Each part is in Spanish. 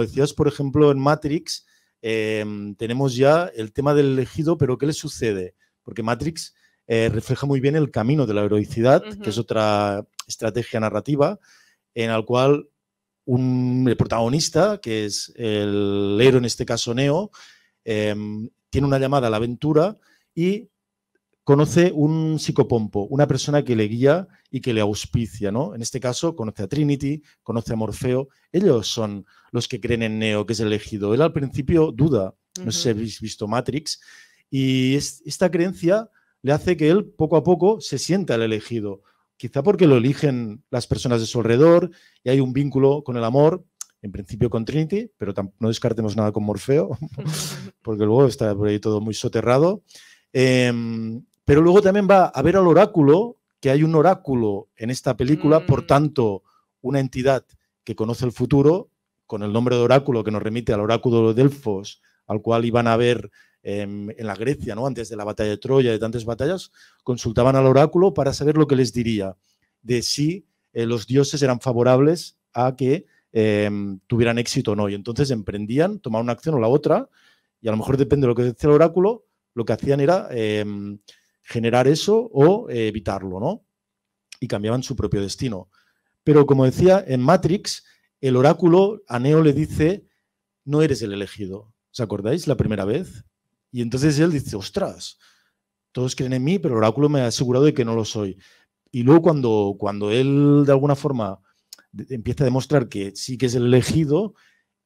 decías, por ejemplo, en Matrix, em, tenemos ya el tema del elegido, pero ¿qué le sucede? Porque Matrix eh, refleja muy bien el camino de la heroicidad, que es otra estrategia narrativa, en la cual un, el protagonista, que es el héroe en este caso Neo, em, tiene una llamada a la aventura y conoce un psicopompo, una persona que le guía y que le auspicia, ¿no? En este caso, conoce a Trinity, conoce a Morfeo. Ellos son los que creen en Neo, que es el elegido. Él al principio duda, no sé si habéis visto Matrix, y esta creencia le hace que él poco a poco se sienta el elegido. Quizá porque lo eligen las personas de su alrededor y hay un vínculo con el amor, en principio con Trinity, pero no descartemos nada con Morfeo, porque luego está por ahí todo muy soterrado. Em, pero luego también va a ver al oráculo, que hay un oráculo en esta película, por mm. tanto, una entidad que conoce el futuro, con el nombre de oráculo que nos remite al oráculo de Delfos, al cual iban a ver em, en la Grecia, ¿no? antes de la batalla de Troya de tantas batallas, consultaban al oráculo para saber lo que les diría, de si eh, los dioses eran favorables a que em, tuvieran éxito o no. Y entonces emprendían, tomaban una acción o la otra, y a lo mejor depende de lo que decía el oráculo, lo que hacían era em, generar eso o eh, evitarlo, ¿no? Y cambiaban su propio destino. Pero como decía en Matrix, el oráculo a Neo le dice, no eres el elegido. ¿Os acordáis la primera vez? Y entonces él dice, ostras, todos creen en mí, pero el oráculo me ha asegurado de que no lo soy. Y luego cuando, cuando él de alguna forma empieza a demostrar que sí que es el elegido,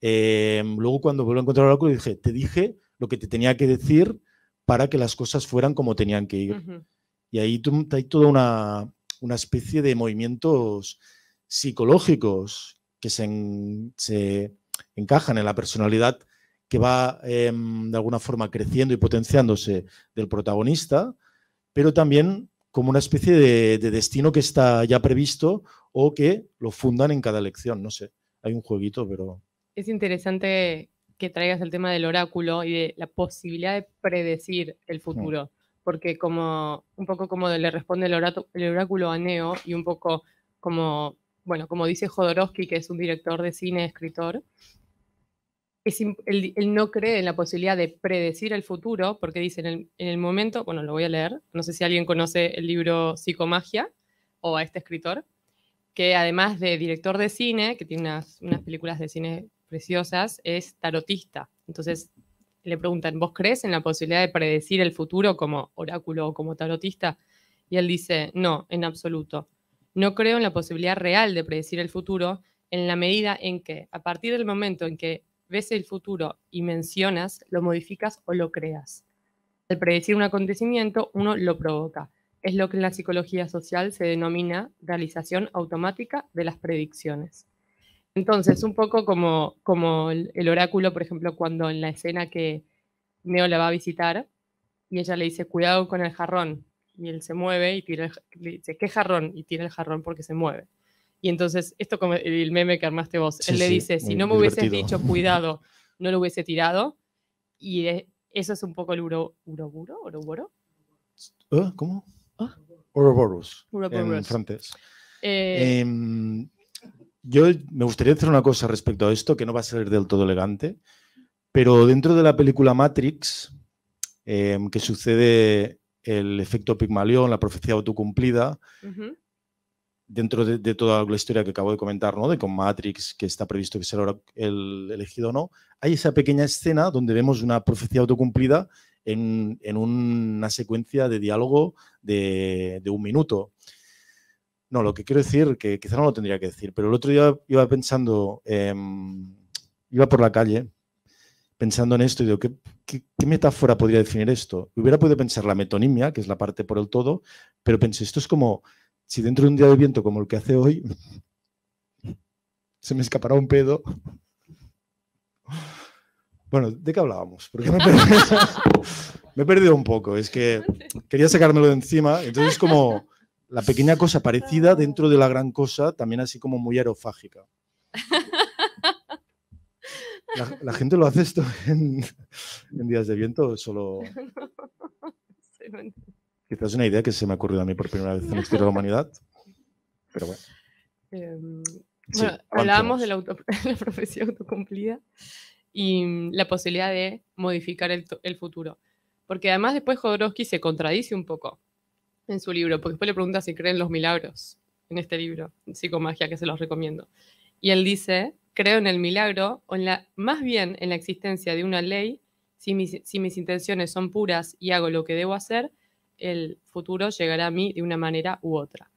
eh, luego cuando vuelvo a encontrar el oráculo dije, te dije lo que te tenía que decir para que las cosas fueran como tenían que ir. Y ahí hay toda una, una, especie de movimientos psicológicos que se, encajan en la personalidad que va em, de alguna forma creciendo y potenciándose del protagonista, pero también como una especie de, de, destino que está ya previsto o que lo fundan en cada elección. No sé, hay un jueguito, pero... Es interesante que traigas el tema del oráculo y de la posibilidad de predecir el futuro, porque como un poco como le responde el, el oráculo a Neo y un poco como, bueno, como dice Jodorowsky, que es un director de cine, escritor, él, no cree en la posibilidad de predecir el futuro, porque dice en el, momento, bueno, lo voy a leer, no sé si alguien conoce el libro Psicomagia o a este escritor, que además de director de cine, que tiene unas, unas películas de cine preciosas, es tarotista. Entonces le preguntan, ¿vos crees en la posibilidad de predecir el futuro como oráculo o como tarotista? Y él dice, no, en absoluto. No creo en la posibilidad real de predecir el futuro en la medida en que, a partir del momento en que ves el futuro y mencionas, lo modificas o lo creas. Al predecir un acontecimiento, uno lo provoca. Es lo que en la psicología social se denomina realización automática de las predicciones. Entonces, un poco como, el oráculo, por ejemplo, cuando en la escena que Neo la va a visitar y ella le dice, cuidado con el jarrón, y él se mueve y tira dice, ¿qué jarrón? Y tira el jarrón porque se mueve. Y entonces, esto como el meme que armaste vos, él le dice, si no me hubieses dicho cuidado, no lo hubiese tirado. Y e, eso es un poco el uro, uroburo, ¿Eh? ¿Cómo? ¿Ah? Ouroboros, en francés. eh, em, yo me gustaría decir una cosa respecto a esto, que no va a ser del todo elegante, pero dentro de la película Matrix, em, que sucede el efecto Pigmalión, la profecía autocumplida, dentro de, toda la historia que acabo de comentar, ¿no? De con Matrix, que está previsto que sea el elegido no, hay esa pequeña escena donde vemos una profecía autocumplida en, en una secuencia de diálogo de, de un minuto. No, lo que quiero decir, que quizá no lo tendría que decir, pero el otro día iba pensando, em, iba por la calle pensando en esto y digo, ¿qué, ¿qué, metáfora podría definir esto? Hubiera podido pensar la metonimia, que es la parte por el todo, pero pensé, esto es como si dentro de un día de viento como el que hace hoy, se me escapará un pedo. Bueno, ¿de qué hablábamos? Porque me me he perdido un poco, es que quería sacármelo de encima, entonces como la pequeña cosa parecida dentro de la gran cosa, también así como muy aerofágica. La, gente lo hace esto en, días de viento, solo... Quizás una idea que se me ha ocurrido a mí por primera vez en la historia de la humanidad, pero bueno. Em, hablábamos de la, auto, profecía autocumplida y la posibilidad de modificar el, el futuro. Porque además después Jodorowsky se contradice un poco en su libro, porque después le pregunta si creen los milagros en este libro, Psicomagia, que se los recomiendo. Y él dice, creo en el milagro, o en la, más bien en la existencia de una ley, si mis, intenciones son puras y hago lo que debo hacer, el futuro llegará a mí de una manera u otra.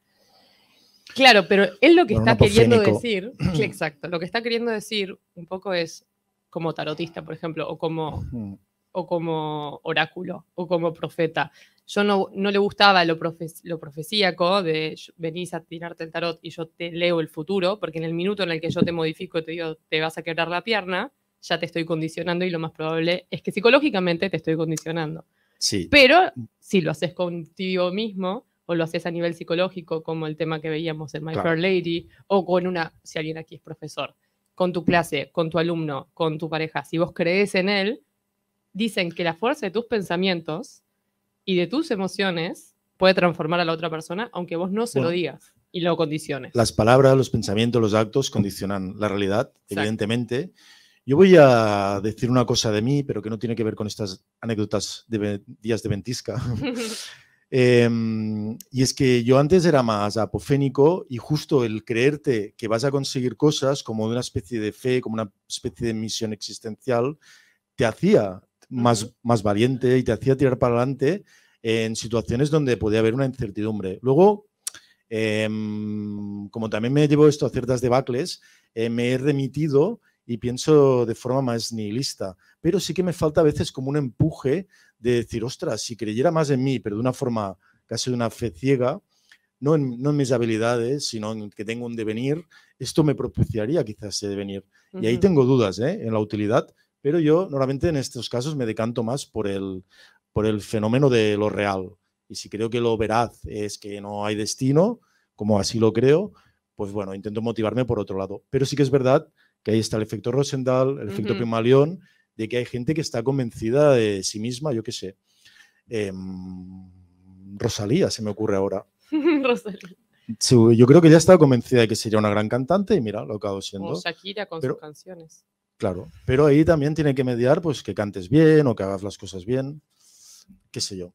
Claro, pero él lo que está queriendo decir, exacto, lo que está queriendo decir un poco es, como tarotista, por ejemplo, o como o como oráculo o como profeta. Yo no, le gustaba lo, lo profecíaco de venís a tirarte el tarot y yo te leo el futuro, porque en el minuto en el que yo te modifico y te digo te vas a quebrar la pierna, ya te estoy condicionando y lo más probable es que psicológicamente te estoy condicionando. Sí. Pero si lo haces contigo mismo o lo haces a nivel psicológico, como el tema que veíamos en My Fair Lady, o con una, si alguien aquí es profesor, con tu clase, con tu alumno, con tu pareja, si vos crees en él, dicen que la fuerza de tus pensamientos y de tus emociones puede transformar a la otra persona, aunque vos no se lo digas y lo condiciones. Las palabras, los pensamientos, los actos condicionan la realidad, evidentemente. Yo voy a decir una cosa de mí, pero que no tiene que ver con estas anécdotas de días de ventisca. Em, y es que yo antes era más apofénico y justo el creerte que vas a conseguir cosas como de una especie de fe, como una especie de misión existencial, te hacía más, valiente y te hacía tirar para adelante en situaciones donde podía haber una incertidumbre. Luego, em, como también me llevo esto a ciertas debacles, eh, me he remitido y pienso de forma más nihilista, pero sí que me falta a veces como un empuje de decir, ostras, si creyera más en mí, pero de una forma casi de una fe ciega, no en, mis habilidades, sino en que tengo un devenir, esto me propiciaría quizás ese devenir. Y ahí tengo dudas ¿eh? en la utilidad, pero yo normalmente en estos casos me decanto más por el, por el fenómeno de lo real. Y si creo que lo veraz es que no hay destino, como así lo creo, pues bueno, intento motivarme por otro lado. Pero sí que es verdad que ahí está el efecto Rosendahl, el efecto Pimalión, de que hay gente que está convencida de sí misma, yo qué sé. Em, Rosalía se me ocurre ahora. Rosalía. yo creo que ya estaba convencida de que sería una gran cantante y mira lo acabo siendo. O Shakira con sus canciones. Claro, pero ahí también tiene que mediar pues que cantes bien o que hagas las cosas bien, qué sé yo.